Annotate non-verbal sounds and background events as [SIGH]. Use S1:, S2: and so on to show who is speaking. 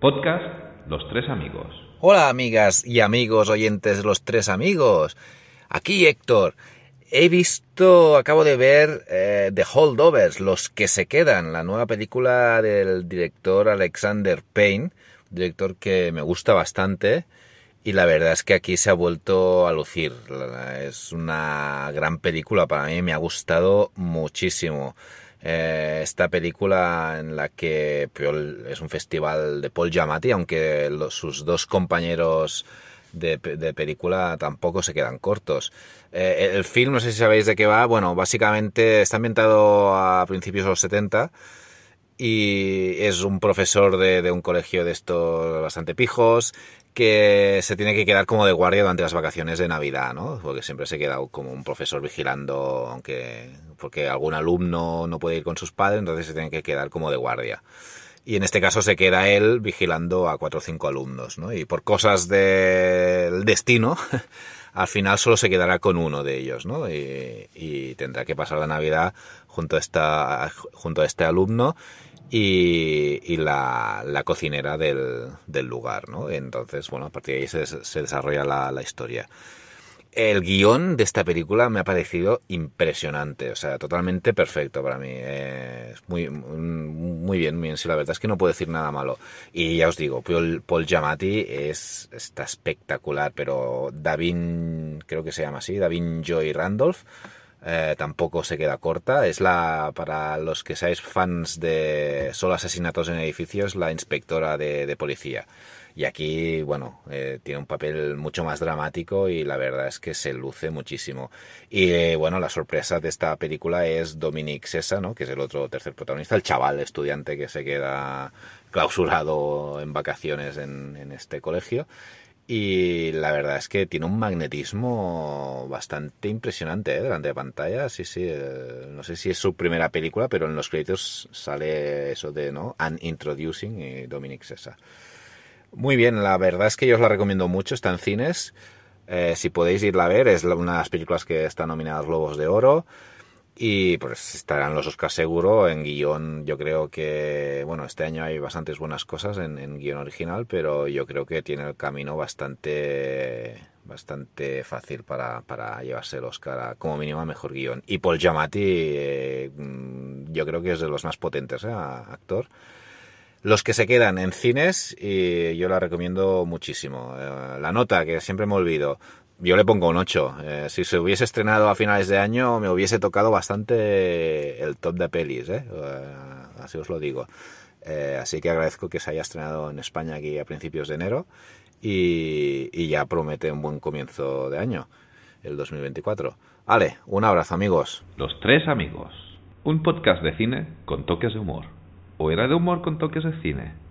S1: Podcast Los Tres Amigos. Hola amigas y amigos oyentes de Los Tres Amigos. Aquí Héctor. He visto, acabo de ver eh, The Holdovers, Los que se quedan, la nueva película del director Alexander Payne, director que me gusta bastante y la verdad es que aquí se ha vuelto a lucir. Es una gran película para mí, me ha gustado muchísimo. Eh, esta película en la que es un festival de Paul Giamatti, aunque sus dos compañeros de, película tampoco se quedan cortos. Eh, el film, no sé si sabéis de qué va, bueno, básicamente está ambientado a principios de los 70 y es un profesor de, de, un colegio de estos bastante pijos que se tiene que quedar como de guardia durante las vacaciones de Navidad, ¿no? Porque siempre se queda como un profesor vigilando, aunque porque algún alumno no puede ir con sus padres, entonces se tiene que quedar como de guardia. Y en este caso se queda él vigilando a cuatro o cinco alumnos, ¿no? Y por cosas del destino, [LAUGHS] al final solo se quedará con uno de ellos, ¿no? Y, tendrá que pasar la Navidad junto a, esta, junto a este alumno y, la, cocinera del, lugar, ¿no? Entonces, bueno, a partir de ahí se, desarrolla la historia. El guión de esta película me ha parecido impresionante, o sea, totalmente perfecto para mí. Eh, muy, muy bien, muy bien. Sí, la verdad es que no puedo decir nada malo. Y ya os digo, Paul, Jamati Giamatti es, está espectacular, pero Davin, creo que se llama así, Davin Joy Randolph, eh, tampoco se queda corta. Es la, para los que seáis fans de solo asesinatos en edificios, la inspectora de policía. Y aquí, bueno, eh, tiene un papel mucho más dramático y la verdad es que se luce muchísimo. Y eh, bueno, la sorpresa de esta película es Dominic Sessa, ¿no? Que es el otro tercer protagonista, el chaval estudiante que se queda clausurado en vacaciones en, este colegio. Y la verdad es que tiene un magnetismo bastante impresionante ¿eh? delante de pantalla. Sí, sí. Eh, no sé si es su primera película, pero en los créditos sale eso de, ¿no? An Introducing y Dominic Sessa. Muy bien, la verdad es que yo os la recomiendo mucho, está en cines. Eh, si podéis irla a ver, es una de las películas que está nominada a Globos de Oro. Y pues estarán los Oscars seguro. En guión, yo creo que, bueno, este año hay bastantes buenas cosas en, en guión original, pero yo creo que tiene el camino bastante bastante fácil para, para llevarse el Oscar como mínimo a mejor guión. Y Paul Giamatti, eh, mm, yo creo que es de los más potentes, ¿eh? actor. Los que se quedan en cines, y yo la recomiendo muchísimo. Eh, la nota, que siempre me olvido, yo le pongo un 8. Eh, si se hubiese estrenado a finales de año, me hubiese tocado bastante el top de pelis, ¿eh? así os lo digo. así que agradezco que se haya estrenado en España aquí a principios de enero y, y ya promete un buen comienzo de año, el 2024. Ale, un abrazo amigos. Los tres amigos. Un podcast de cine con toques de humor o era de humor con toques de cine.